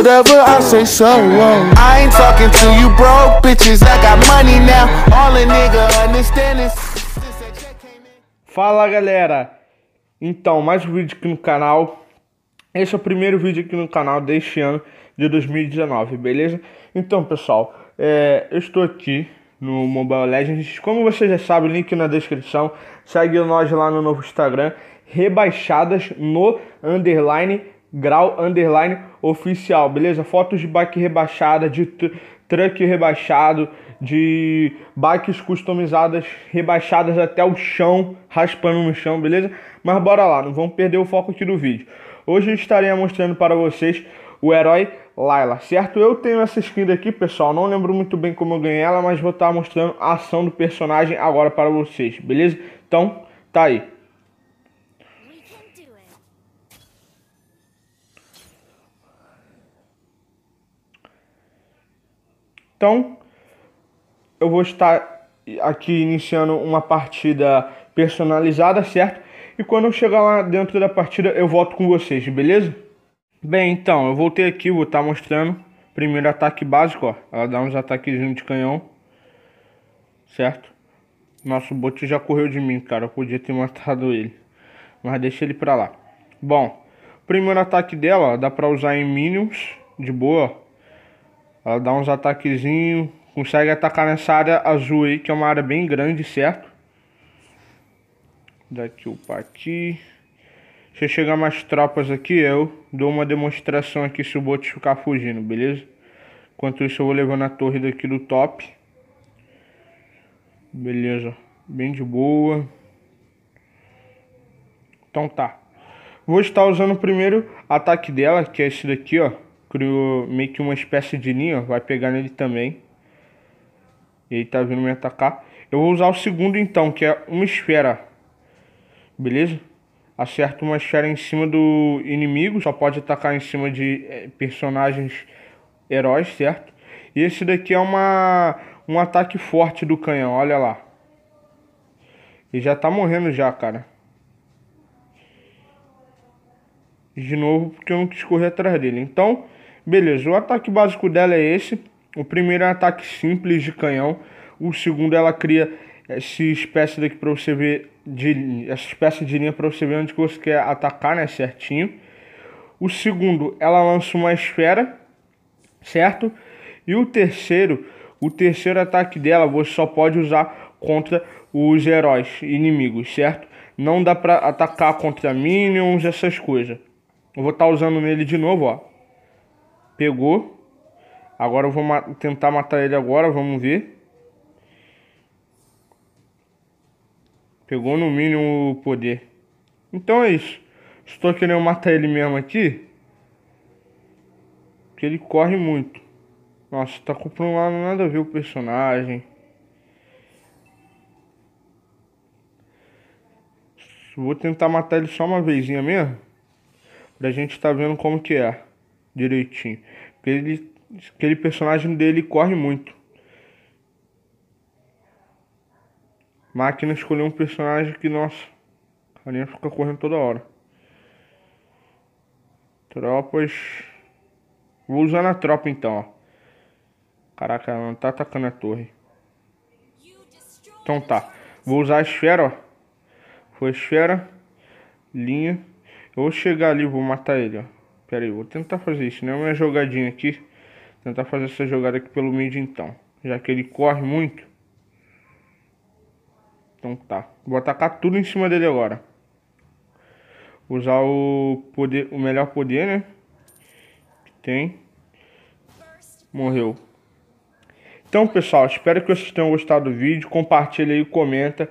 Whatever I say, so wrong. I ain't talking to you broke bitches. I got money now. All a nigga understand is. Fala galera! Então, mais um vídeo aqui no canal. Esse é o primeiro vídeo aqui no canal deste ano de 2019, beleza? Então, pessoal, é, eu estou aqui no Mobile Legends. Como vocês já sabem, link na descrição. Segue nós lá no novo Instagram, rebaixadas no underline grau underline oficial, beleza? Fotos de bike rebaixada, de truck rebaixado, de bikes customizadas rebaixadas até o chão, raspando no chão, beleza? Mas bora lá, não vamos perder o foco aqui do vídeo. Hoje eu estarei mostrando para vocês o herói Laila, certo? Eu tenho essa skin aqui, pessoal, não lembro muito bem como eu ganhei ela, mas vou estar mostrando a ação do personagem agora para vocês, beleza? Então, tá aí. Então, eu vou estar aqui iniciando uma partida personalizada, certo? E quando eu chegar lá dentro da partida, eu volto com vocês, beleza? Bem, então, eu voltei aqui, vou estar mostrando. Primeiro ataque básico, ó. Ela dá uns ataquezinhos de canhão. Certo? Nosso bot já correu de mim, cara. Eu podia ter matado ele. Mas deixa ele pra lá. Bom, primeiro ataque dela, ó, dá pra usar em minions. De boa, ela dá uns ataquezinhos. Consegue atacar nessa área azul aí, que é uma área bem grande, certo? Daqui o Pati. Se chegar mais tropas aqui, eu dou uma demonstração aqui se o bot ficar fugindo, beleza? Enquanto isso eu vou levando a torre daqui do top. Beleza. Bem de boa. Então tá. Vou estar usando primeiro ataque dela, que é esse daqui, ó criou meio que uma espécie de linha, vai pegar nele também. Ele tá vindo me atacar. Eu vou usar o segundo então, que é uma esfera. Beleza? Acerta uma esfera em cima do inimigo, só pode atacar em cima de eh, personagens heróis, certo? E esse daqui é uma um ataque forte do canhão, olha lá. Ele já tá morrendo já, cara. De novo, porque eu não quis correr atrás dele. Então, Beleza, o ataque básico dela é esse. O primeiro é um ataque simples de canhão. O segundo ela cria essa espécie daqui para você ver de essa espécie de linha para você ver onde você quer atacar, né, certinho. O segundo, ela lança uma esfera, certo? E o terceiro, o terceiro ataque dela você só pode usar contra os heróis inimigos, certo? Não dá para atacar contra minions, essas coisas. Eu vou estar tá usando nele de novo, ó. Pegou. Agora eu vou ma tentar matar ele agora, vamos ver. Pegou no mínimo o poder. Então é isso. Estou querendo matar ele mesmo aqui. Porque ele corre muito. Nossa, tá comprando nada a ver o personagem. Vou tentar matar ele só uma vezinha mesmo. Pra gente tá vendo como que é direitinho. Porque ele, aquele personagem dele corre muito. Máquina escolheu um personagem que, nossa, a linha fica correndo toda hora. Tropas. Vou usar na tropa então, ó. Caraca, ela não tá atacando a torre. Então tá. Vou usar a esfera, ó. Foi esfera. Linha. Eu vou chegar ali, vou matar ele, ó. Pera aí, vou tentar fazer isso, né? Uma jogadinha aqui. Tentar fazer essa jogada aqui pelo mid então. Já que ele corre muito. Então tá. Vou atacar tudo em cima dele agora. Usar o poder, o melhor poder, né? Que tem. Morreu. Então, pessoal, espero que vocês tenham gostado do vídeo. Compartilha aí, comenta.